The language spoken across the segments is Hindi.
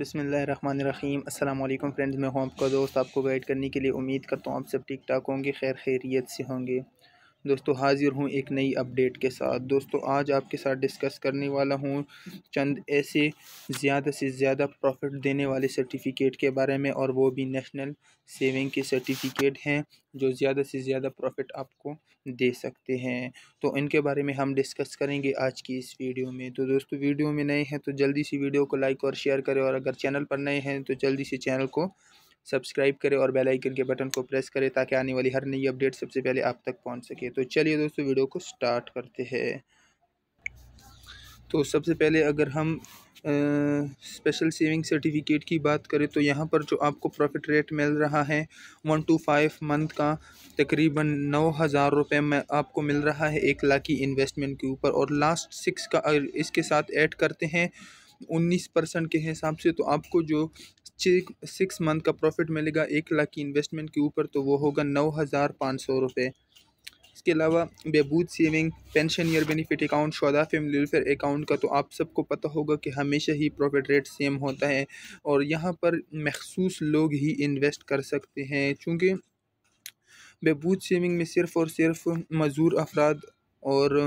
बसमीम अल्लाम फ्रेंड्स मैं हूं आपका दोस्त आपको गाइड करने के लिए उम्मीद करता हूं आप सब ठीक ठाक होंगे खैर खैरियत से होंगे दोस्तों हाजिर हूँ एक नई अपडेट के साथ दोस्तों आज आपके साथ डिस्कस करने वाला हूँ चंद ऐसे ज़्यादा से ज़्यादा प्रॉफिट देने वाले सर्टिफिकेट के बारे में और वो भी नेशनल सेविंग के सर्टिफिकेट हैं जो ज़्यादा से ज़्यादा प्रॉफिट आपको दे सकते हैं तो इनके बारे में हम डिस्कस करेंगे आज की इस वीडियो में तो दोस्तों वीडियो में नए हैं तो जल्दी से वीडियो को लाइक और शेयर करें और अगर चैनल पर नए हैं तो जल्दी से चैनल को सब्सक्राइब करें और बेल आइकन के बटन को प्रेस करें ताकि आने वाली हर नई अपडेट सबसे पहले आप तक पहुंच सके तो चलिए दोस्तों वीडियो को स्टार्ट करते हैं तो सबसे पहले अगर हम स्पेशल सेविंग सर्टिफिकेट की बात करें तो यहाँ पर जो आपको प्रॉफिट रेट मिल रहा है वन टू फाइव मंथ का तकरीबन नौ हज़ार रुपये में आपको मिल रहा है एक लाख की इन्वेस्टमेंट के ऊपर और लास्ट सिक्स का इसके साथ ऐड करते हैं उन्नीस परसेंट के हिसाब से तो आपको जो सिक्स मंथ का प्रॉफिट मिलेगा एक लाख की इन्वेस्टमेंट के ऊपर तो वो होगा नौ हज़ार पाँच सौ रुपये इसके अलावा बेबूद saving pension year benefit account शौदा फैमिली वेलफेयर अकाउंट का तो आप सबको पता होगा कि हमेशा ही प्रॉफिट रेट सेम होता है और यहाँ पर मखसूस लोग ही इन्वेस्ट कर सकते हैं चूँकि बेबूद सेविंग में सिर्फ़ और सिर्फ मज़ूर अफराद और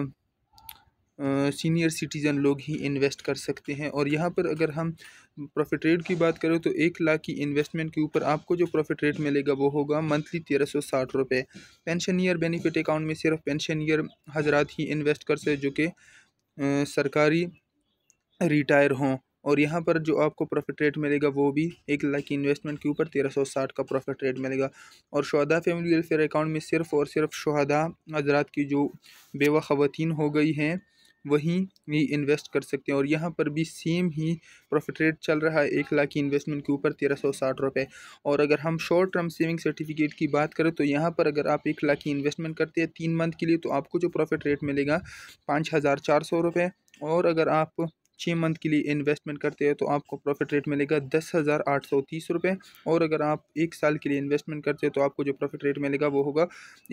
सीनियर सिटीज़न लोग ही इन्वेस्ट कर सकते हैं और यहाँ पर अगर हम प्रॉफिट रेट की बात करें तो एक लाख की इन्वेस्टमेंट के ऊपर आपको जो प्रॉफिट रेट मिलेगा वो होगा मंथली तेरह सौ साठ रुपये पेंशन ईयर बेनिफिट अकाउंट में सिर्फ पेंशन ईयर हजरात ही इन्वेस्ट कर सकते जो कि सरकारी रिटायर हों और यहाँ पर जो आपको प्रॉफिट रेट मिलेगा वो भी एक लाख की इन्वेस्टमेंट के ऊपर तेरह सौ साठ का प्रॉफिट रेट मिलेगा और शहदा फैमिली वेलफेयर अकाउंट में सिर्फ़ और सिर्फ शहदा हजरात की जो बेवा ख़वान हो गई हैं वहीं भी इन्वेस्ट कर सकते हैं और यहाँ पर भी सेम ही प्रॉफिट रेट चल रहा है एक लाख की इन्वेस्टमेंट के ऊपर तेरह सौ साठ रुपये और अगर हम शॉर्ट टर्म सेविंग सर्टिफिकेट की बात करें तो यहाँ पर अगर आप एक लाख की इन्वेस्टमेंट करते हैं तीन मंथ के लिए तो आपको जो प्रॉफिट रेट मिलेगा पाँच हज़ार चार सौ रुपये और अगर आप छः मंथ के लिए इन्वेस्टमेंट करते हैं तो आपको प्रॉफिट रेट मिलेगा दस हज़ार आठ सौ तीस रुपये और अगर आप एक साल के लिए इन्वेस्टमेंट करते हैं तो आपको जो प्रॉफिट रेट मिलेगा वो होगा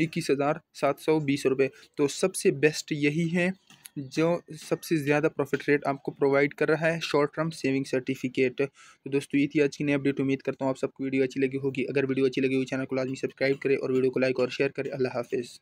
इक्कीस हज़ार सात सौ बीस रुपये तो सबसे बेस्ट यही है जो सबसे ज़्यादा प्रॉफिट रेट आपको प्रोवाइड कर रहा है शॉर्ट टर्म सेविंग सर्टिफिकेट तो दोस्तों ये थी आज की नई अपडेट उम्मीद करता हूँ आप सबको वीडियो अच्छी लगी होगी अगर वीडियो अच्छी लगी हुई चैनल को लाजमी सब्सक्राइब करें और वीडियो को लाइक और शेयर करें अल्लाह हाफिज़